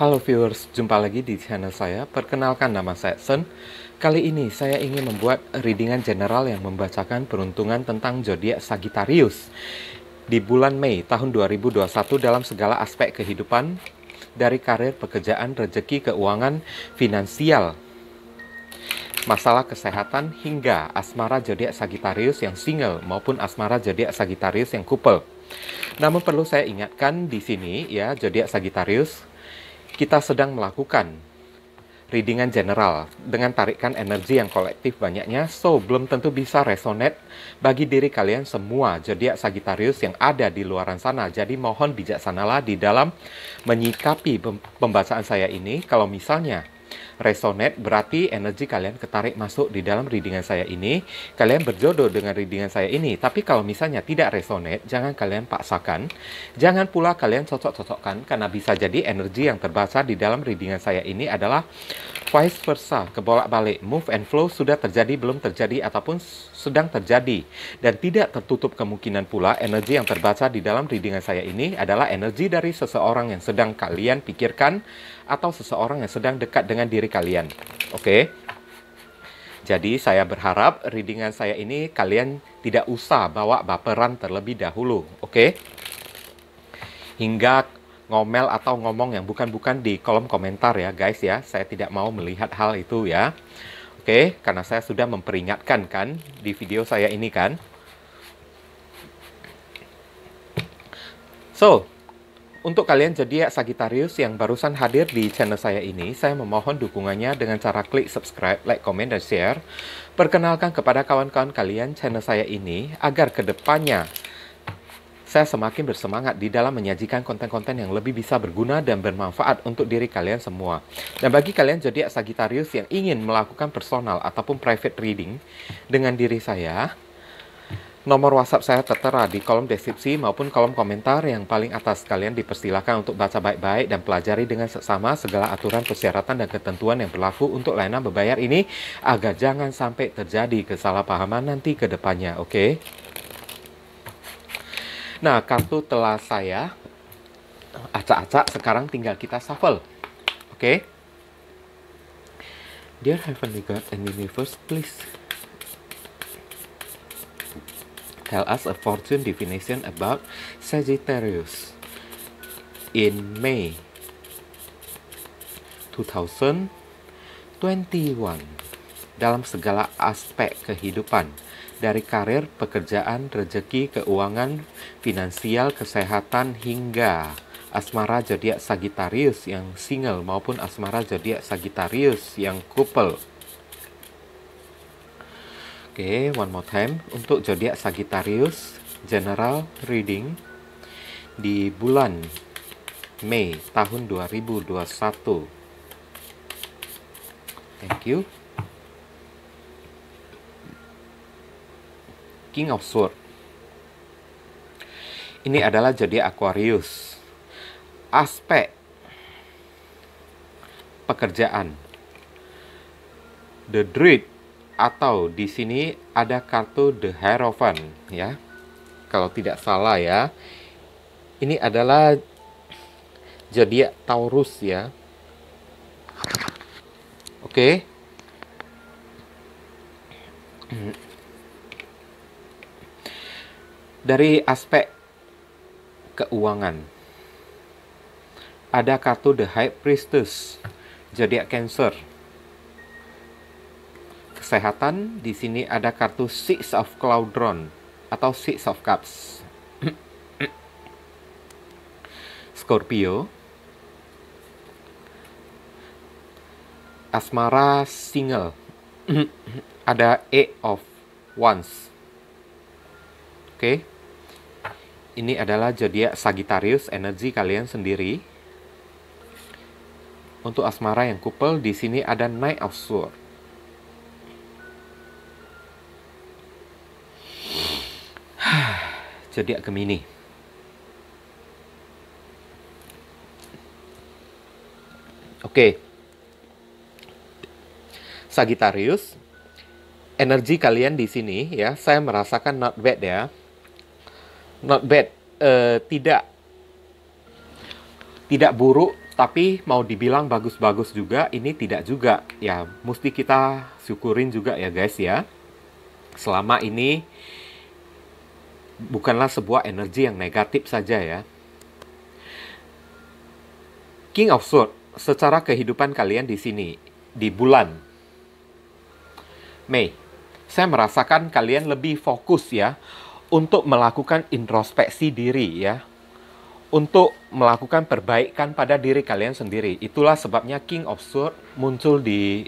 Halo viewers, jumpa lagi di channel saya. Perkenalkan nama saya Sen. Kali ini saya ingin membuat readingan general yang membacakan peruntungan tentang zodiak Sagittarius di bulan Mei tahun 2021 dalam segala aspek kehidupan dari karir, pekerjaan, rezeki, keuangan, finansial, masalah kesehatan hingga asmara zodiak Sagittarius yang single maupun asmara zodiak Sagittarius yang couple. Namun perlu saya ingatkan di sini ya zodiak Sagittarius kita sedang melakukan readingan general dengan tarikan energi yang kolektif banyaknya, so belum tentu bisa resonate bagi diri kalian semua zodiak ya, Sagittarius yang ada di luaran sana. Jadi mohon bijaksanalah di dalam menyikapi pembacaan saya ini kalau misalnya resonate berarti energi kalian ketarik masuk di dalam readingan saya ini. Kalian berjodoh dengan readingan saya ini. Tapi kalau misalnya tidak resonate, jangan kalian paksakan. Jangan pula kalian cocok-cocokkan karena bisa jadi energi yang terbaca di dalam readingan saya ini adalah vice versa, kebolak-balik, move and flow sudah terjadi, belum terjadi, ataupun sedang terjadi. Dan tidak tertutup kemungkinan pula energi yang terbaca di dalam readingan saya ini adalah energi dari seseorang yang sedang kalian pikirkan atau seseorang yang sedang dekat dengan diri kalian. Oke? Jadi saya berharap readingan saya ini kalian tidak usah bawa baperan terlebih dahulu, oke? Hingga ngomel atau ngomong yang bukan-bukan di kolom komentar ya guys ya. Saya tidak mau melihat hal itu ya. Oke, karena saya sudah memperingatkan kan di video saya ini kan. So, untuk kalian jadi Sagittarius yang barusan hadir di channel saya ini, saya memohon dukungannya dengan cara klik subscribe, like, komen, dan share. Perkenalkan kepada kawan-kawan kalian channel saya ini agar kedepannya saya semakin bersemangat di dalam menyajikan konten-konten yang lebih bisa berguna dan bermanfaat untuk diri kalian semua. Dan bagi kalian zodiak Sagittarius yang ingin melakukan personal ataupun private reading dengan diri saya, nomor WhatsApp saya tertera di kolom deskripsi maupun kolom komentar yang paling atas. Kalian dipersilakan untuk baca baik-baik dan pelajari dengan seksama segala aturan persyaratan dan ketentuan yang berlaku untuk layanan berbayar ini agar jangan sampai terjadi kesalahpahaman nanti ke depannya, oke? Okay? Nah, kartu telah saya acak-acak. Sekarang tinggal kita shuffle. Oke. Okay? Dear Heavenly God and Universe, please tell us a fortune definition about Sagittarius in May 2021 dalam segala aspek kehidupan dari karir, pekerjaan, rejeki, keuangan, finansial, kesehatan, hingga asmara zodiak sagitarius yang single maupun asmara zodiak sagitarius yang couple. Oke, okay, one more time untuk zodiak sagitarius general reading di bulan Mei tahun 2021. Thank you. King of Sword. Ini adalah jadi Aquarius. Aspek pekerjaan. The Druid atau di sini ada kartu The Hierophant ya. Kalau tidak salah ya. Ini adalah jadi Taurus ya. Oke. Okay. Dari aspek keuangan, ada kartu The High Priestess, zodiak Cancer. Kesehatan, di sini ada kartu Six of Cloudron atau Six of Cups. Scorpio, asmara single ada eight of wands oke okay ini adalah zodiak Sagittarius, energi kalian sendiri. Untuk asmara yang Kupel di sini ada Knight of Swords. zodiak Gemini. Oke. Sagittarius, energi kalian di sini ya, saya merasakan not bad ya not bad, uh, tidak tidak buruk, tapi mau dibilang bagus-bagus juga, ini tidak juga. Ya, mesti kita syukurin juga ya guys ya. Selama ini bukanlah sebuah energi yang negatif saja ya. King of Swords secara kehidupan kalian di sini, di bulan Mei, saya merasakan kalian lebih fokus ya untuk melakukan introspeksi diri ya. Untuk melakukan perbaikan pada diri kalian sendiri. Itulah sebabnya King of Sword muncul di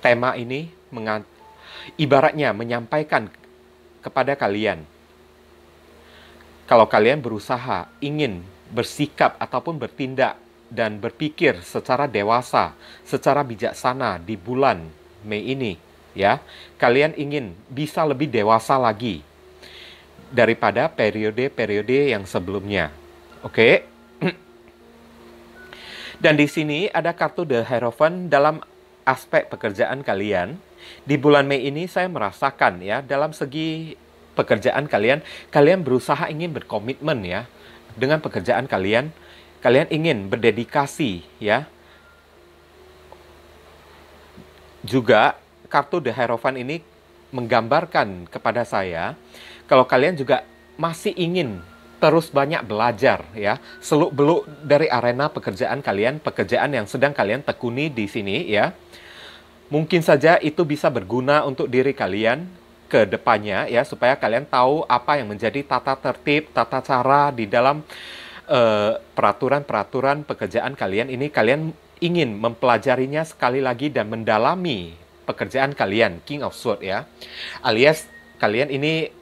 tema ini mengat ibaratnya menyampaikan kepada kalian. Kalau kalian berusaha ingin bersikap ataupun bertindak dan berpikir secara dewasa, secara bijaksana di bulan Mei ini, ya. Kalian ingin bisa lebih dewasa lagi daripada periode-periode yang sebelumnya. Oke. Okay? Dan di sini ada kartu The Hierophant dalam aspek pekerjaan kalian. Di bulan Mei ini saya merasakan ya dalam segi pekerjaan kalian, kalian berusaha ingin berkomitmen ya dengan pekerjaan kalian. Kalian ingin berdedikasi ya. Juga kartu The Hierophant ini menggambarkan kepada saya kalau kalian juga masih ingin terus banyak belajar ya seluk-beluk dari arena pekerjaan kalian, pekerjaan yang sedang kalian tekuni di sini ya. Mungkin saja itu bisa berguna untuk diri kalian ke depannya ya supaya kalian tahu apa yang menjadi tata tertib, tata cara di dalam eh, peraturan-peraturan uh, pekerjaan kalian ini kalian ingin mempelajarinya sekali lagi dan mendalami pekerjaan kalian King of Sword ya. Alias kalian ini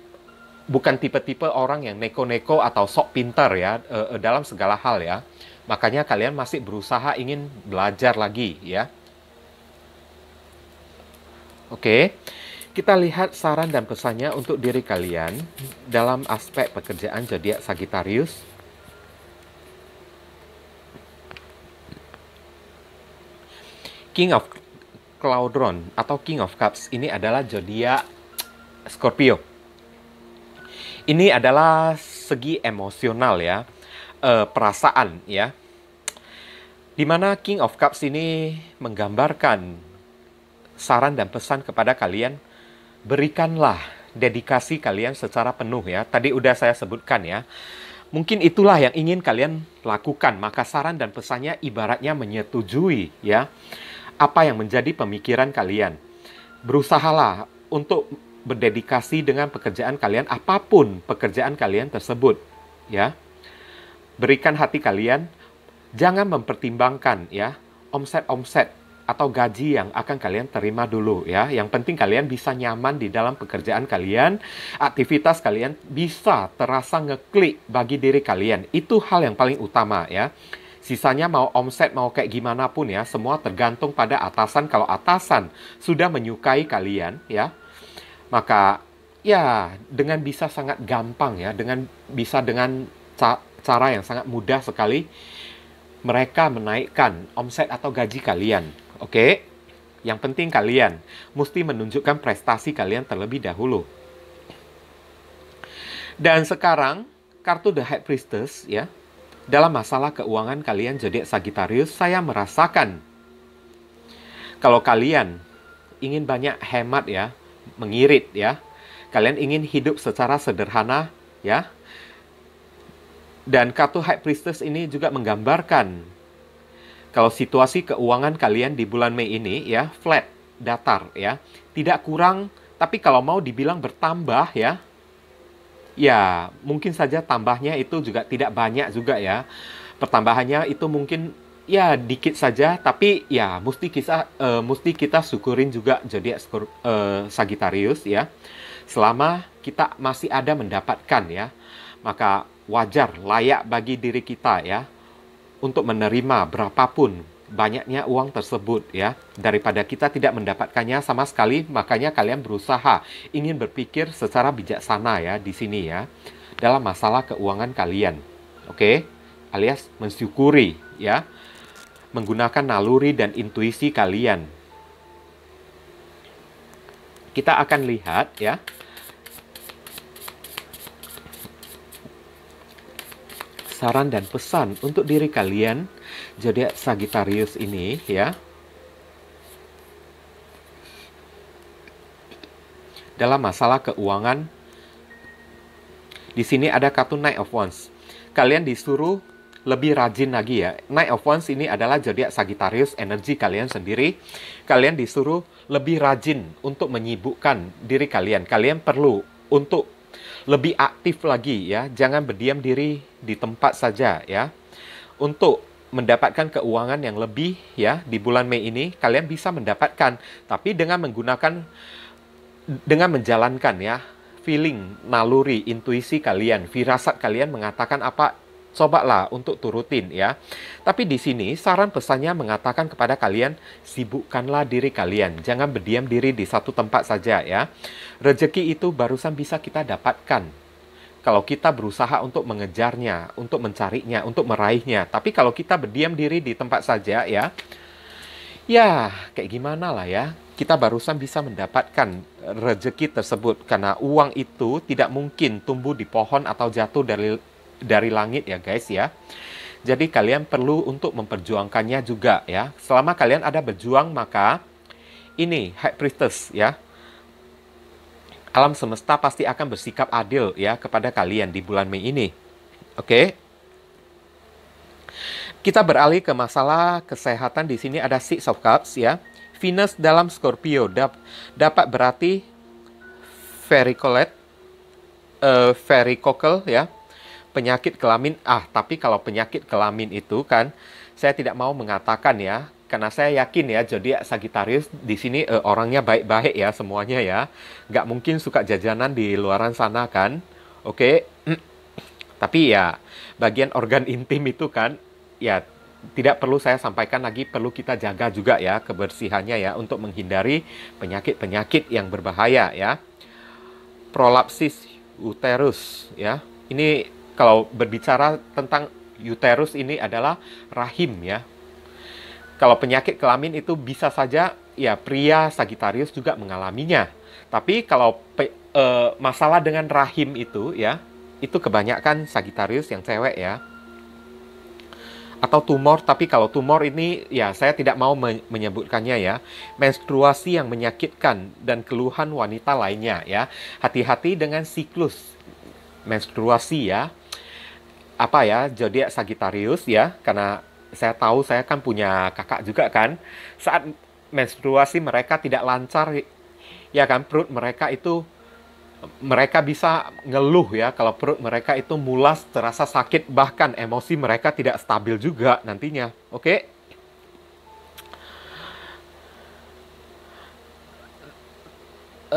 bukan tipe-tipe orang yang neko-neko atau sok pintar ya uh, dalam segala hal ya. Makanya kalian masih berusaha ingin belajar lagi ya. Oke. Kita lihat saran dan pesannya untuk diri kalian dalam aspek pekerjaan zodiak Sagittarius. King of Cloudron atau King of Cups ini adalah zodiak Scorpio ini adalah segi emosional ya, uh, perasaan ya. Dimana King of Cups ini menggambarkan saran dan pesan kepada kalian, berikanlah dedikasi kalian secara penuh ya. Tadi udah saya sebutkan ya. Mungkin itulah yang ingin kalian lakukan. Maka saran dan pesannya ibaratnya menyetujui ya apa yang menjadi pemikiran kalian. Berusahalah untuk berdedikasi dengan pekerjaan kalian apapun pekerjaan kalian tersebut ya. Berikan hati kalian jangan mempertimbangkan ya omset-omset atau gaji yang akan kalian terima dulu ya. Yang penting kalian bisa nyaman di dalam pekerjaan kalian, aktivitas kalian bisa terasa ngeklik bagi diri kalian. Itu hal yang paling utama ya. Sisanya mau omset mau kayak gimana pun ya, semua tergantung pada atasan. Kalau atasan sudah menyukai kalian ya, maka ya dengan bisa sangat gampang ya, dengan bisa dengan ca cara yang sangat mudah sekali mereka menaikkan omset atau gaji kalian. Oke? Okay? Yang penting kalian mesti menunjukkan prestasi kalian terlebih dahulu. Dan sekarang kartu The High Priestess ya. Dalam masalah keuangan kalian jadi Sagittarius, saya merasakan kalau kalian ingin banyak hemat ya, mengirit ya. Kalian ingin hidup secara sederhana ya. Dan kartu High Priestess ini juga menggambarkan kalau situasi keuangan kalian di bulan Mei ini ya flat, datar ya. Tidak kurang tapi kalau mau dibilang bertambah ya. Ya, mungkin saja tambahnya itu juga tidak banyak juga ya. Pertambahannya itu mungkin ya dikit saja tapi ya mesti kita uh, mesti kita syukurin juga jadi uh, Sagittarius ya selama kita masih ada mendapatkan ya maka wajar layak bagi diri kita ya untuk menerima berapapun banyaknya uang tersebut ya daripada kita tidak mendapatkannya sama sekali makanya kalian berusaha ingin berpikir secara bijaksana ya di sini ya dalam masalah keuangan kalian oke okay? alias mensyukuri ya menggunakan naluri dan intuisi kalian. Kita akan lihat ya. Saran dan pesan untuk diri kalian jadi Sagittarius ini ya. Dalam masalah keuangan di sini ada kartu Knight of Wands. Kalian disuruh lebih rajin lagi ya. Knight of Wands ini adalah zodiak Sagittarius, energi kalian sendiri. Kalian disuruh lebih rajin untuk menyibukkan diri kalian. Kalian perlu untuk lebih aktif lagi ya. Jangan berdiam diri di tempat saja ya. Untuk mendapatkan keuangan yang lebih ya di bulan Mei ini kalian bisa mendapatkan tapi dengan menggunakan dengan menjalankan ya feeling, naluri, intuisi kalian, firasat kalian mengatakan apa cobalah untuk turutin ya. Tapi di sini saran pesannya mengatakan kepada kalian sibukkanlah diri kalian, jangan berdiam diri di satu tempat saja ya. Rezeki itu barusan bisa kita dapatkan kalau kita berusaha untuk mengejarnya, untuk mencarinya, untuk meraihnya. Tapi kalau kita berdiam diri di tempat saja ya, ya kayak gimana lah ya kita barusan bisa mendapatkan rezeki tersebut karena uang itu tidak mungkin tumbuh di pohon atau jatuh dari dari langit ya guys ya. Jadi kalian perlu untuk memperjuangkannya juga ya. Selama kalian ada berjuang maka ini High Priestess ya. Alam semesta pasti akan bersikap adil ya kepada kalian di bulan Mei ini. Oke. Kita beralih ke masalah kesehatan di sini ada Six of Cups ya. Venus dalam Scorpio dap dapat berarti vericolet, uh, eh, varicocele ya, penyakit kelamin ah tapi kalau penyakit kelamin itu kan saya tidak mau mengatakan ya karena saya yakin ya jadi sagitarius di sini eh, orangnya baik-baik ya semuanya ya nggak mungkin suka jajanan di luaran sana kan oke tapi ya bagian organ intim itu kan ya tidak perlu saya sampaikan lagi perlu kita jaga juga ya kebersihannya ya untuk menghindari penyakit-penyakit yang berbahaya ya prolapsis uterus ya ini kalau berbicara tentang uterus ini adalah rahim ya. Kalau penyakit kelamin itu bisa saja ya pria Sagittarius juga mengalaminya. Tapi kalau pe, e, masalah dengan rahim itu ya, itu kebanyakan Sagittarius yang cewek ya. Atau tumor, tapi kalau tumor ini ya saya tidak mau menyebutkannya ya. Menstruasi yang menyakitkan dan keluhan wanita lainnya ya. Hati-hati dengan siklus menstruasi ya apa ya zodiak Sagittarius ya karena saya tahu saya kan punya kakak juga kan saat menstruasi mereka tidak lancar ya kan perut mereka itu mereka bisa ngeluh ya kalau perut mereka itu mulas terasa sakit bahkan emosi mereka tidak stabil juga nantinya oke okay?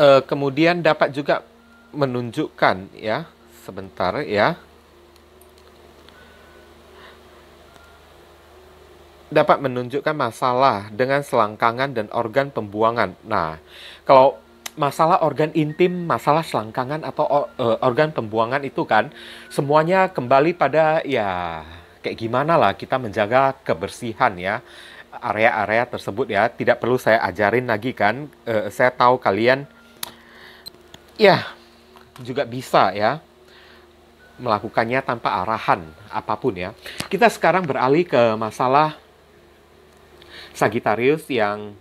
uh, eh, kemudian dapat juga menunjukkan ya sebentar ya dapat menunjukkan masalah dengan selangkangan dan organ pembuangan. Nah, kalau masalah organ intim, masalah selangkangan atau e, organ pembuangan itu kan semuanya kembali pada ya kayak gimana lah kita menjaga kebersihan ya area-area tersebut ya. Tidak perlu saya ajarin lagi kan. Uh, saya tahu kalian ya juga bisa ya melakukannya tanpa arahan apapun ya. Kita sekarang beralih ke masalah Sagittarius yang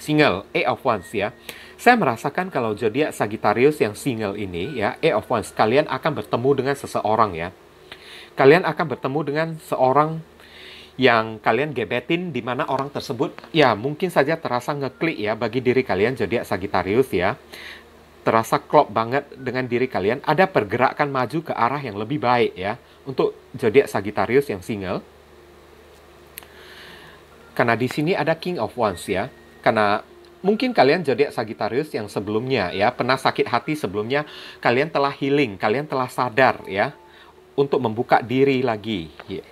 single, A of Wands ya. Saya merasakan kalau zodiak Sagittarius yang single ini ya, A of Wands, kalian akan bertemu dengan seseorang ya. Kalian akan bertemu dengan seorang yang kalian gebetin di mana orang tersebut ya mungkin saja terasa ngeklik ya bagi diri kalian zodiak Sagittarius ya. Terasa klop banget dengan diri kalian, ada pergerakan maju ke arah yang lebih baik ya untuk zodiak Sagittarius yang single karena di sini ada King of Wands ya. Karena mungkin kalian jadi Sagittarius yang sebelumnya ya pernah sakit hati sebelumnya kalian telah healing kalian telah sadar ya untuk membuka diri lagi ya,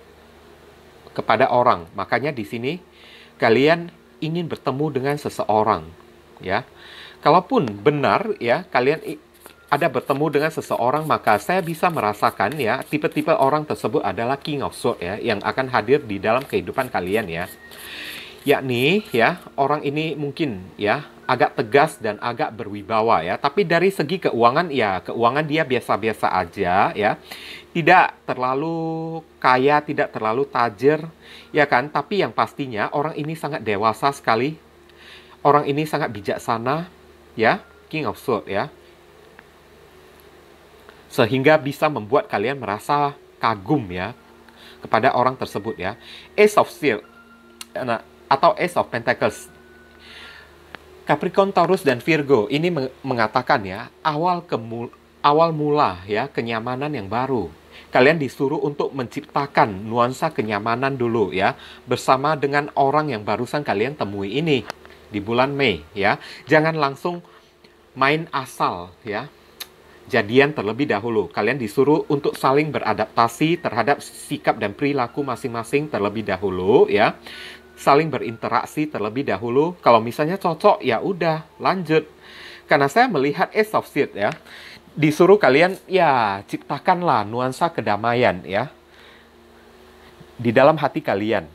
kepada orang makanya di sini kalian ingin bertemu dengan seseorang ya kalaupun benar ya kalian ada bertemu dengan seseorang maka saya bisa merasakan ya tipe-tipe orang tersebut adalah King of Swords ya yang akan hadir di dalam kehidupan kalian ya yakni ya orang ini mungkin ya agak tegas dan agak berwibawa ya tapi dari segi keuangan ya keuangan dia biasa-biasa aja ya tidak terlalu kaya tidak terlalu tajir ya kan tapi yang pastinya orang ini sangat dewasa sekali orang ini sangat bijaksana ya king of sword ya sehingga bisa membuat kalian merasa kagum ya kepada orang tersebut ya ace of shield nah atau Ace of Pentacles. Capricorn, Taurus, dan Virgo ini mengatakan ya, awal kemul awal mula ya kenyamanan yang baru. Kalian disuruh untuk menciptakan nuansa kenyamanan dulu ya bersama dengan orang yang barusan kalian temui ini di bulan Mei ya. Jangan langsung main asal ya. Jadian terlebih dahulu. Kalian disuruh untuk saling beradaptasi terhadap sikap dan perilaku masing-masing terlebih dahulu ya saling berinteraksi terlebih dahulu. Kalau misalnya cocok, ya udah lanjut. Karena saya melihat Ace of Seed ya, disuruh kalian ya ciptakanlah nuansa kedamaian ya di dalam hati kalian.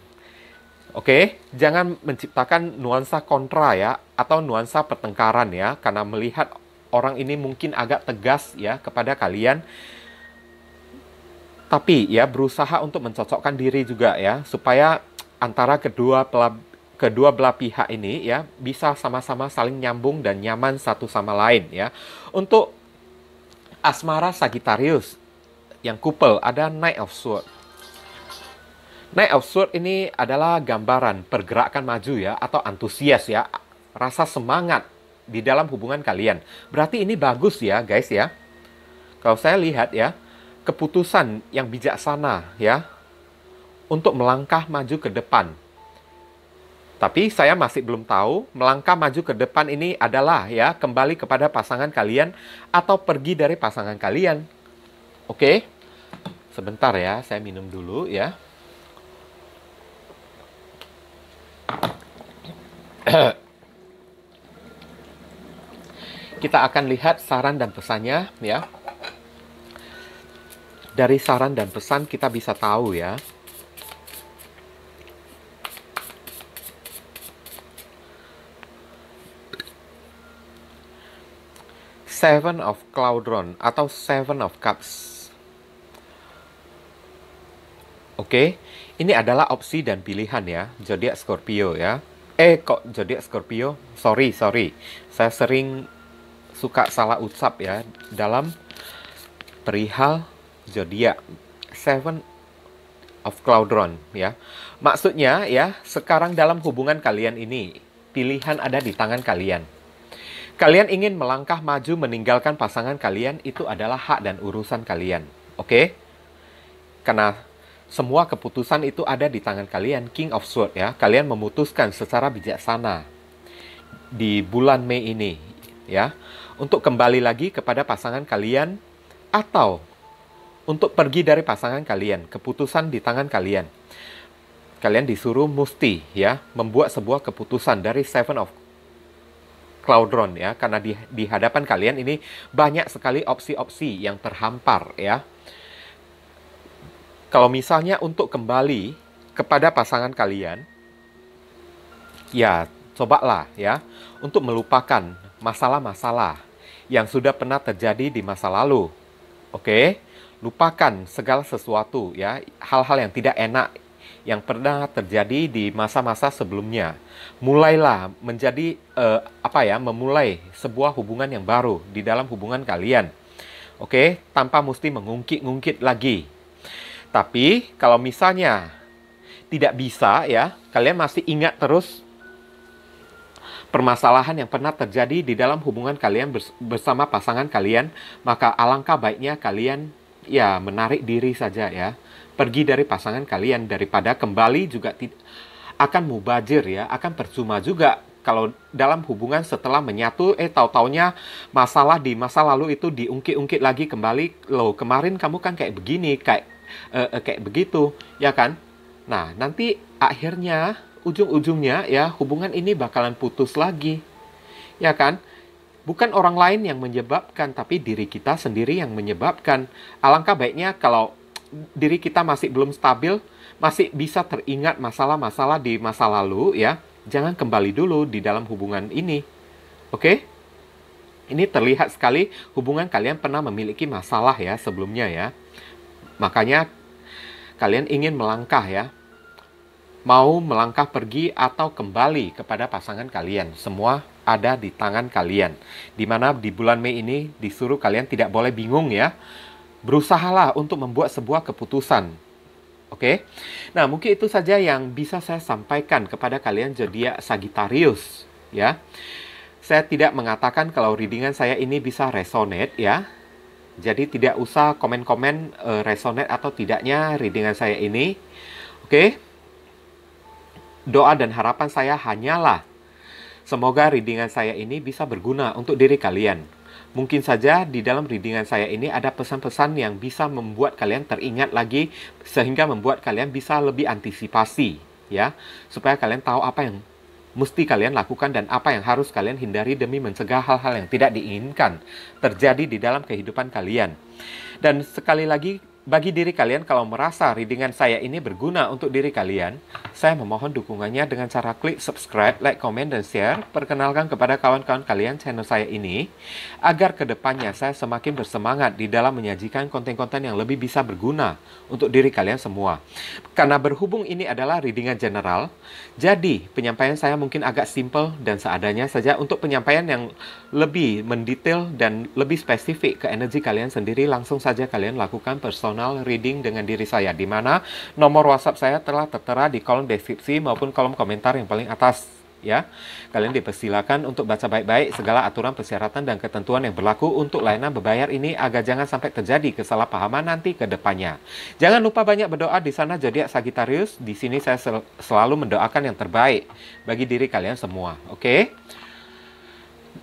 Oke, okay? jangan menciptakan nuansa kontra ya atau nuansa pertengkaran ya karena melihat orang ini mungkin agak tegas ya kepada kalian. Tapi ya berusaha untuk mencocokkan diri juga ya supaya antara kedua kedua belah pihak ini ya bisa sama-sama saling nyambung dan nyaman satu sama lain ya. Untuk asmara Sagittarius yang kupel ada Knight of sword Knight of sword ini adalah gambaran pergerakan maju ya atau antusias ya, rasa semangat di dalam hubungan kalian. Berarti ini bagus ya guys ya. Kalau saya lihat ya, keputusan yang bijaksana ya, untuk melangkah maju ke depan. Tapi saya masih belum tahu melangkah maju ke depan ini adalah ya kembali kepada pasangan kalian atau pergi dari pasangan kalian. Oke. Sebentar ya, saya minum dulu ya. Kita akan lihat saran dan pesannya ya. Dari saran dan pesan kita bisa tahu ya Seven of Cloudron atau Seven of Cups. Oke, ini adalah opsi dan pilihan ya, zodiak Scorpio ya. Eh kok zodiak Scorpio? Sorry, sorry. Saya sering suka salah ucap ya dalam perihal zodiak Seven of Cloudron ya. Maksudnya ya, sekarang dalam hubungan kalian ini, pilihan ada di tangan kalian Kalian ingin melangkah maju meninggalkan pasangan kalian itu adalah hak dan urusan kalian. Oke? Okay? Karena semua keputusan itu ada di tangan kalian, King of Sword ya. Kalian memutuskan secara bijaksana di bulan Mei ini ya untuk kembali lagi kepada pasangan kalian atau untuk pergi dari pasangan kalian. Keputusan di tangan kalian. Kalian disuruh mesti ya membuat sebuah keputusan dari Seven of Cloudron ya, karena di, di hadapan kalian ini banyak sekali opsi-opsi yang terhampar ya. Kalau misalnya untuk kembali kepada pasangan kalian, ya cobalah ya untuk melupakan masalah-masalah yang sudah pernah terjadi di masa lalu. Oke, lupakan segala sesuatu ya, hal-hal yang tidak enak yang pernah terjadi di masa-masa sebelumnya. Mulailah menjadi uh, apa ya, memulai sebuah hubungan yang baru di dalam hubungan kalian. Oke, tanpa mesti mengungkit-ungkit lagi. Tapi kalau misalnya tidak bisa ya, kalian masih ingat terus permasalahan yang pernah terjadi di dalam hubungan kalian bersama pasangan kalian, maka alangkah baiknya kalian ya menarik diri saja ya pergi dari pasangan kalian daripada kembali juga akan mubajir ya, akan percuma juga kalau dalam hubungan setelah menyatu, eh tahu-taunya masalah di masa lalu itu diungkit-ungkit lagi kembali. lo kemarin kamu kan kayak begini, kayak uh, kayak begitu, ya kan? Nah, nanti akhirnya ujung-ujungnya ya hubungan ini bakalan putus lagi. Ya kan? Bukan orang lain yang menyebabkan, tapi diri kita sendiri yang menyebabkan. Alangkah baiknya kalau diri kita masih belum stabil, masih bisa teringat masalah-masalah di masa lalu ya, jangan kembali dulu di dalam hubungan ini. Oke? Okay? Ini terlihat sekali hubungan kalian pernah memiliki masalah ya sebelumnya ya. Makanya kalian ingin melangkah ya. Mau melangkah pergi atau kembali kepada pasangan kalian. Semua ada di tangan kalian. Dimana di bulan Mei ini disuruh kalian tidak boleh bingung ya berusahalah untuk membuat sebuah keputusan. Oke, okay? nah mungkin itu saja yang bisa saya sampaikan kepada kalian zodiak Sagittarius ya. Saya tidak mengatakan kalau readingan saya ini bisa resonate ya. Jadi tidak usah komen-komen uh, resonate atau tidaknya readingan saya ini. Oke. Okay? Doa dan harapan saya hanyalah semoga readingan saya ini bisa berguna untuk diri kalian. Mungkin saja di dalam readingan saya ini ada pesan-pesan yang bisa membuat kalian teringat lagi sehingga membuat kalian bisa lebih antisipasi ya supaya kalian tahu apa yang mesti kalian lakukan dan apa yang harus kalian hindari demi mencegah hal-hal yang tidak diinginkan terjadi di dalam kehidupan kalian. Dan sekali lagi bagi diri kalian, kalau merasa readingan saya ini berguna untuk diri kalian, saya memohon dukungannya dengan cara klik subscribe, like, komen, dan share. Perkenalkan kepada kawan-kawan kalian channel saya ini, agar kedepannya saya semakin bersemangat di dalam menyajikan konten-konten yang lebih bisa berguna untuk diri kalian semua. Karena berhubung ini adalah readingan general, jadi penyampaian saya mungkin agak simple dan seadanya saja untuk penyampaian yang lebih mendetail dan lebih spesifik ke energi kalian sendiri, langsung saja kalian lakukan personal personal reading dengan diri saya, di mana nomor WhatsApp saya telah tertera di kolom deskripsi maupun kolom komentar yang paling atas ya. Kalian dipersilakan untuk baca baik-baik segala aturan persyaratan dan ketentuan yang berlaku untuk layanan berbayar ini agar jangan sampai terjadi kesalahpahaman nanti ke depannya. Jangan lupa banyak berdoa di sana zodiak Sagittarius. Di sini saya sel selalu mendoakan yang terbaik bagi diri kalian semua. Oke? Okay?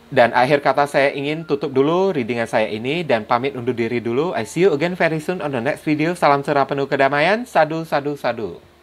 Dan akhir kata saya ingin tutup dulu readingan saya ini dan pamit undur diri dulu. I see you again very soon on the next video. Salam cerah penuh kedamaian. Sadu, sadu, sadu.